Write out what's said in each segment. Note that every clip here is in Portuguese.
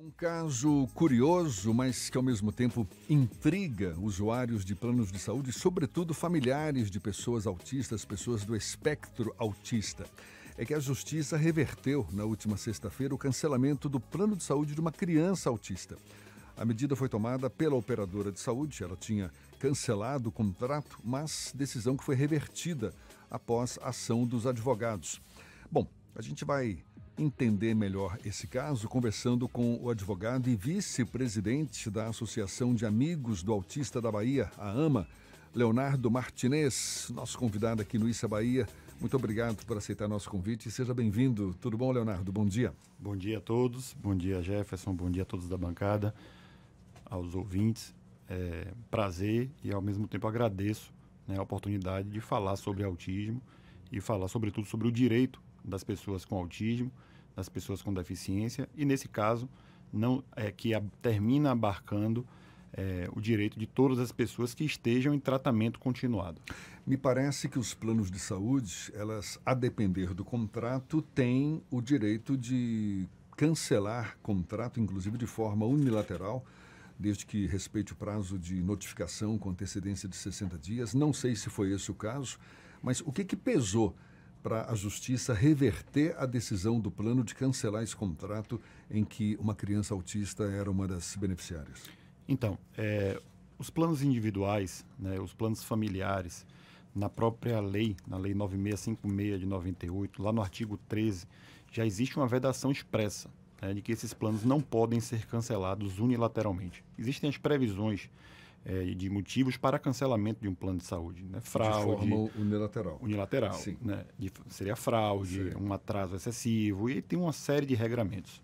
Um caso curioso, mas que ao mesmo tempo intriga usuários de planos de saúde, sobretudo familiares de pessoas autistas, pessoas do espectro autista. É que a justiça reverteu na última sexta-feira o cancelamento do plano de saúde de uma criança autista. A medida foi tomada pela operadora de saúde, ela tinha cancelado o contrato, mas decisão que foi revertida após ação dos advogados. Bom, a gente vai entender melhor esse caso conversando com o advogado e vice-presidente da Associação de Amigos do Autista da Bahia, a AMA, Leonardo Martinez, nosso convidado aqui no Issa Bahia. Muito obrigado por aceitar nosso convite e seja bem-vindo. Tudo bom, Leonardo? Bom dia. Bom dia a todos. Bom dia, Jefferson. Bom dia a todos da bancada, aos ouvintes. É, prazer e, ao mesmo tempo, agradeço né, a oportunidade de falar sobre autismo e falar, sobretudo, sobre o direito das pessoas com autismo das pessoas com deficiência e nesse caso não é que a, termina abarcando é, o direito de todas as pessoas que estejam em tratamento continuado. Me parece que os planos de saúde, elas, a depender do contrato, têm o direito de cancelar contrato, inclusive de forma unilateral, desde que respeite o prazo de notificação com antecedência de 60 dias. Não sei se foi esse o caso, mas o que, que pesou para a justiça reverter a decisão do plano de cancelar esse contrato em que uma criança autista era uma das beneficiárias? Então, é, os planos individuais, né, os planos familiares, na própria lei, na lei 9656 de 98, lá no artigo 13, já existe uma vedação expressa né, de que esses planos não podem ser cancelados unilateralmente. Existem as previsões é, de motivos para cancelamento de um plano de saúde. Né? Fraude. De forma unilateral. Unilateral. Sim. Né? De, seria fraude, Sim. um atraso excessivo, e tem uma série de regramentos.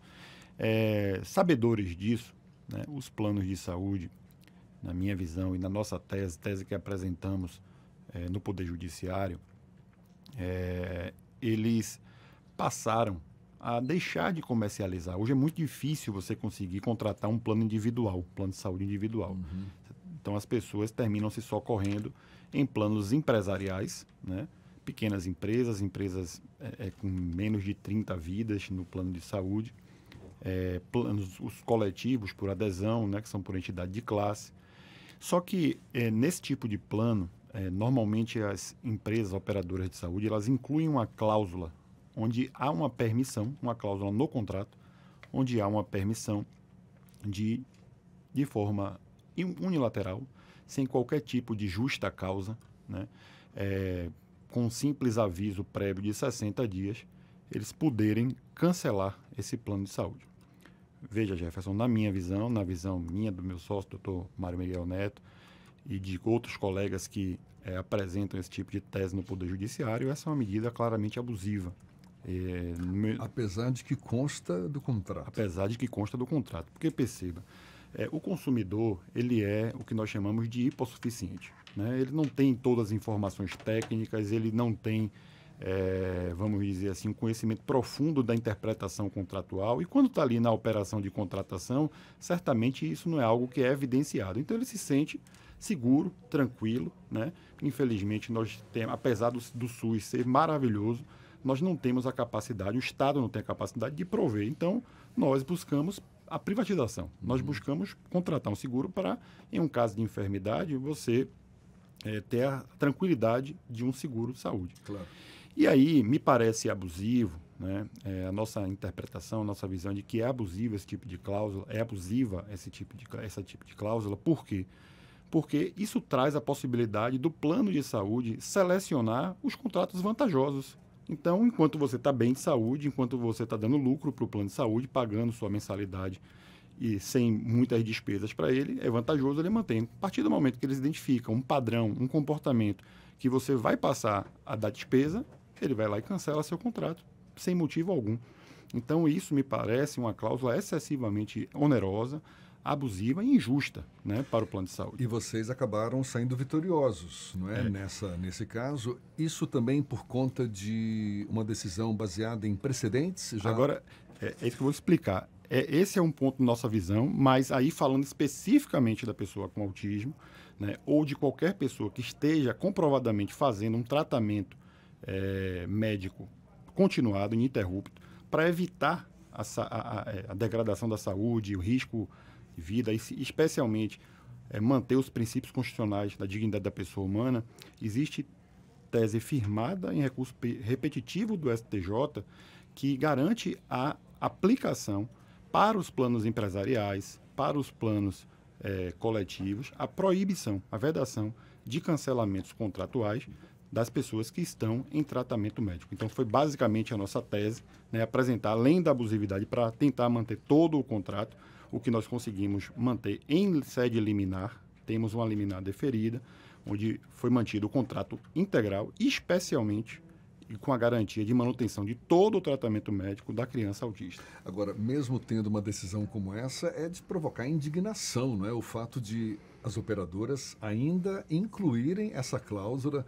É, sabedores disso, né, os planos de saúde, na minha visão e na nossa tese, tese que apresentamos é, no Poder Judiciário, é, eles passaram a deixar de comercializar. Hoje é muito difícil você conseguir contratar um plano individual, plano de saúde individual. Uhum. Então as pessoas terminam se socorrendo em planos empresariais, né? pequenas empresas, empresas é, é com menos de 30 vidas no plano de saúde, é, planos os coletivos por adesão, né, que são por entidade de classe. Só que é, nesse tipo de plano, é, normalmente as empresas operadoras de saúde elas incluem uma cláusula onde há uma permissão, uma cláusula no contrato, onde há uma permissão de, de forma unilateral, sem qualquer tipo de justa causa, né? É, com simples aviso prévio de 60 dias, eles poderem cancelar esse plano de saúde. Veja, Jefferson, na minha visão, na visão minha, do meu sócio, doutor Mário Miguel Neto, e de outros colegas que é, apresentam esse tipo de tese no Poder Judiciário, essa é uma medida claramente abusiva. É, Apesar de que consta do contrato. Apesar de que consta do contrato. Porque perceba, é, o consumidor, ele é o que nós chamamos de hipossuficiente. Né? Ele não tem todas as informações técnicas, ele não tem, é, vamos dizer assim, um conhecimento profundo da interpretação contratual. E quando está ali na operação de contratação, certamente isso não é algo que é evidenciado. Então ele se sente seguro, tranquilo. Né? Infelizmente, nós temos, apesar do, do SUS ser maravilhoso, nós não temos a capacidade, o Estado não tem a capacidade de prover. Então, nós buscamos a privatização. Uhum. Nós buscamos contratar um seguro para, em um caso de enfermidade, você é, ter a tranquilidade de um seguro de saúde. Claro. E aí me parece abusivo, né? É, a nossa interpretação, a nossa visão de que é abusivo esse tipo de cláusula, é abusiva esse tipo de, essa tipo de cláusula, por quê? Porque isso traz a possibilidade do plano de saúde selecionar os contratos vantajosos. Então, enquanto você está bem de saúde, enquanto você está dando lucro para o plano de saúde, pagando sua mensalidade e sem muitas despesas para ele, é vantajoso ele manter. A partir do momento que eles identificam um padrão, um comportamento que você vai passar a dar despesa, ele vai lá e cancela seu contrato sem motivo algum. Então, isso me parece uma cláusula excessivamente onerosa, abusiva e injusta né, para o plano de saúde. E vocês acabaram saindo vitoriosos não é? é? Nessa, nesse caso. Isso também por conta de uma decisão baseada em precedentes? Já... Agora, é, é isso que eu vou explicar. É, esse é um ponto da nossa visão, mas aí falando especificamente da pessoa com autismo, né, ou de qualquer pessoa que esteja comprovadamente fazendo um tratamento é, médico continuado, ininterrupto, para evitar a, a, é, a, degradação da saúde, o risco vida, e especialmente é, manter os princípios constitucionais da dignidade da pessoa humana, existe tese firmada em recurso repetitivo do STJ que garante a aplicação para os planos empresariais, para os planos é, coletivos, a proibição, a vedação de cancelamentos contratuais das pessoas que estão em tratamento médico. Então, foi basicamente a nossa tese, né, apresentar, além da abusividade, para tentar manter todo o contrato, o que nós conseguimos manter em sede liminar, temos uma liminar deferida, onde foi mantido o contrato integral, especialmente com a garantia de manutenção de todo o tratamento médico da criança autista. Agora, mesmo tendo uma decisão como essa, é de provocar indignação, não é? O fato de as operadoras ainda incluírem essa cláusula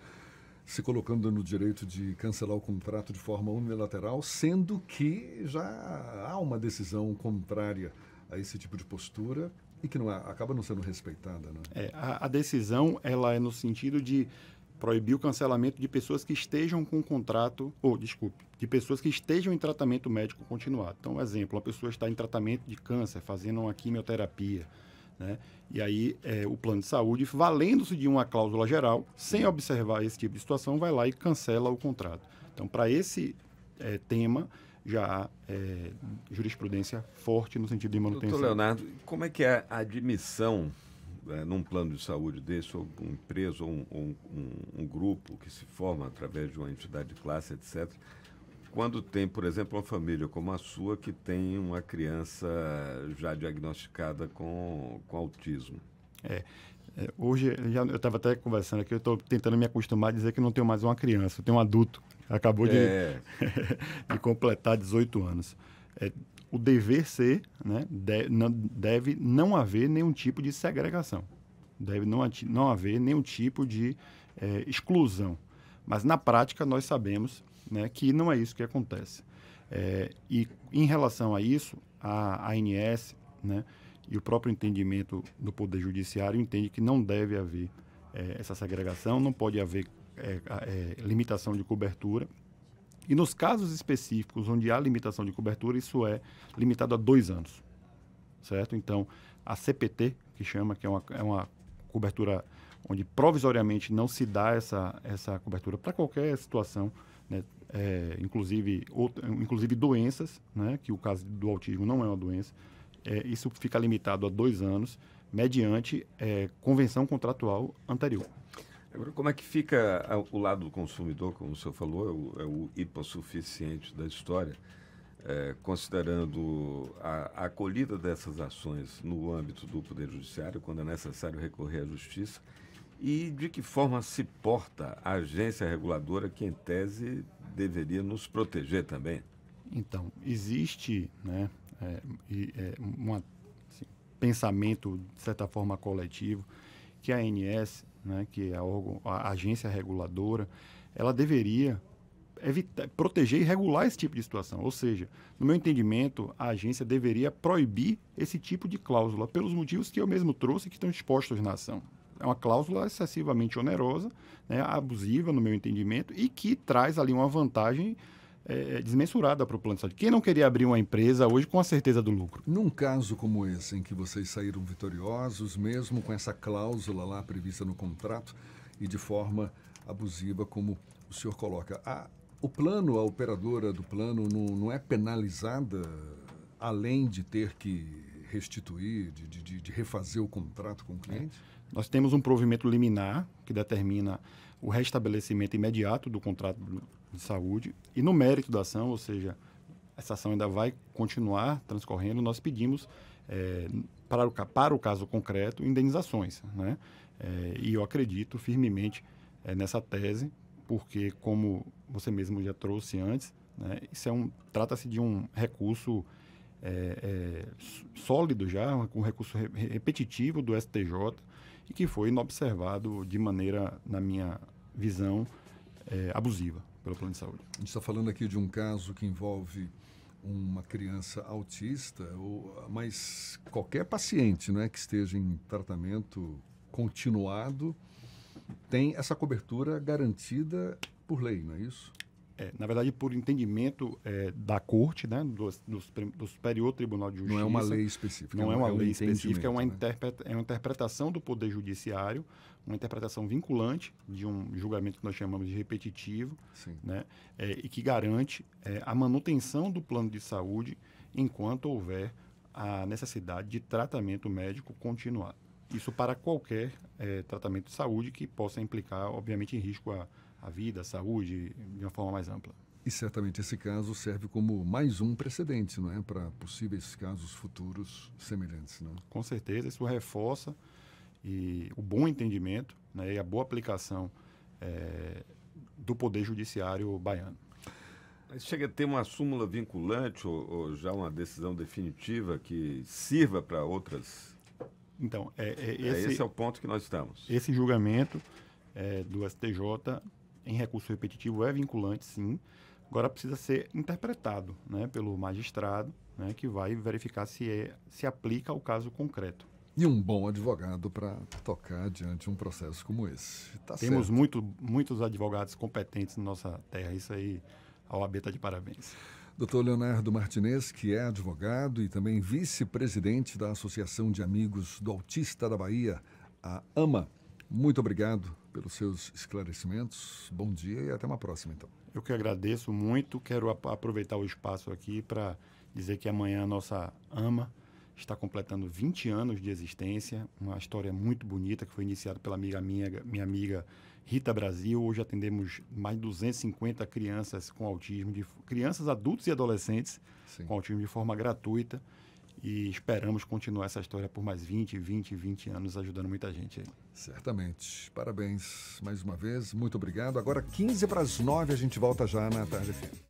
se colocando no direito de cancelar o contrato de forma unilateral, sendo que já há uma decisão contrária a esse tipo de postura e que não é, acaba não sendo respeitada. Né? É, a, a, decisão ela é no sentido de proibir o cancelamento de pessoas que estejam com contrato, ou desculpe, de pessoas que estejam em tratamento médico continuado. Então, exemplo, uma pessoa está em tratamento de câncer, fazendo uma quimioterapia, né? E aí é, o plano de saúde, valendo-se de uma cláusula geral, sem observar esse tipo de situação, vai lá e cancela o contrato. Então, para esse é, tema, já há é, jurisprudência forte no sentido de manutenção. Doutor Leonardo, como é que é a admissão é, num plano de saúde desse, ou uma empresa, ou um, um, um, grupo que se forma através de uma entidade de classe, etc., quando tem, por exemplo, uma família como a sua que tem uma criança já diagnosticada com, com autismo? É, é hoje, já, eu estava até conversando aqui, eu estou tentando me acostumar a dizer que não tenho mais uma criança, eu tenho um adulto. Acabou de, é. de completar 18 anos. É, o dever ser, né, de, não, deve não haver nenhum tipo de segregação. Deve não, não haver nenhum tipo de é, exclusão. Mas na prática nós sabemos né, que não é isso que acontece. É, e em relação a isso, a ANS né, e o próprio entendimento do Poder Judiciário entende que não deve haver é, essa segregação, não pode haver é, é, limitação de cobertura. E nos casos específicos onde há limitação de cobertura, isso é limitado a dois anos. Certo? Então, a CPT, que chama, que é uma, é uma cobertura onde provisoriamente não se dá essa, essa cobertura para qualquer situação, né, é, inclusive, outro, inclusive doenças, né, que o caso do autismo não é uma doença. É, isso fica limitado a dois anos, mediante é, convenção contratual anterior. Agora, como é que fica o lado do consumidor, como o senhor falou, é o, é o hipossuficiente da história, é, considerando a, a acolhida dessas ações no âmbito do Poder Judiciário, quando é necessário recorrer à Justiça, e de que forma se porta a agência reguladora que, em tese, deveria nos proteger também. Então, existe né, é, é, um assim, pensamento, de certa forma, coletivo, que a ANS, né, que é a, órgão, a agência reguladora, ela deveria evitar, proteger e regular esse tipo de situação. Ou seja, no meu entendimento, a agência deveria proibir esse tipo de cláusula, pelos motivos que eu mesmo trouxe que estão expostos na ação é uma cláusula excessivamente onerosa, né, abusiva, no meu entendimento, e que traz ali uma vantagem é, desmensurada para o plano de saúde. Quem não queria abrir uma empresa hoje com a certeza do lucro? Num caso como esse, em que vocês saíram vitoriosos, mesmo com essa cláusula lá prevista no contrato e de forma abusiva, como o senhor coloca, a, o plano, a operadora do plano, não, não é penalizada além de ter que restituir, de, de, de refazer o contrato com o cliente? É. Nós temos um provimento liminar que determina o restabelecimento imediato do contrato de saúde e no mérito da ação, ou seja, essa ação ainda vai continuar transcorrendo, nós pedimos é, para, o, para o caso concreto indenizações. Né? É, e eu acredito firmemente é, nessa tese, porque como você mesmo já trouxe antes, né, isso é um, trata-se de um recurso sólido já, um recurso re repetitivo do STJ, e que foi inobservado de maneira, na minha visão, é, abusiva pelo plano de saúde. A gente está falando aqui de um caso que envolve uma criança autista, ou, mas qualquer paciente né, que esteja em tratamento continuado tem essa cobertura garantida por lei, não é isso? É, na verdade, por entendimento é, da corte, né, do, do, do, Superior Tribunal de Justiça. Não é uma lei específica. Não é né? uma, é uma lei específica, é uma né? é uma, interpretação do Poder Judiciário, uma interpretação vinculante de um julgamento que nós chamamos de repetitivo, né, é, e que garante é, a manutenção do plano de saúde enquanto houver a necessidade de tratamento médico continuado. Isso para qualquer tratamento de saúde que possa implicar, obviamente, em risco a a vida, a saúde, de uma forma mais ampla. E certamente esse caso serve como mais um precedente, não é? Para possíveis casos futuros semelhantes, não? É? Com certeza, isso reforça e o bom entendimento né, e a boa aplicação é, do Poder Judiciário baiano. Mas chega a ter uma súmula vinculante ou, ou já uma decisão definitiva que sirva para outras. Então, é, é, é, esse, esse, é o ponto que nós estamos. Esse julgamento eh, do STJ em recurso repetitivo é vinculante, sim. Agora precisa ser interpretado né, pelo magistrado, né, que vai verificar se, é, se aplica ao caso concreto. E um bom advogado para tocar diante um processo como esse. Tá Temos certo. muito, muitos advogados competentes na nossa terra, isso aí a OAB está de parabéns. Doutor Leonardo Martinez, que é advogado e também vice-presidente da Associação de Amigos do Autista da Bahia, a AMA. Muito obrigado pelos seus esclarecimentos. Bom dia e até uma próxima, então. Eu que agradeço muito. Quero aproveitar o espaço aqui para dizer que amanhã a nossa AMA está completando 20 anos de existência, uma história muito bonita que foi iniciada pela amiga minha, minha amiga Rita Brasil. Hoje atendemos mais de 250 crianças com autismo, de, crianças, adultos e adolescentes Sim. com autismo de forma gratuita e esperamos continuar essa história por mais 20, 20, 20 anos, ajudando muita gente aí. Certamente. Parabéns mais uma vez, muito obrigado. Agora, 15 para as 9, a gente volta já na Tarde FM.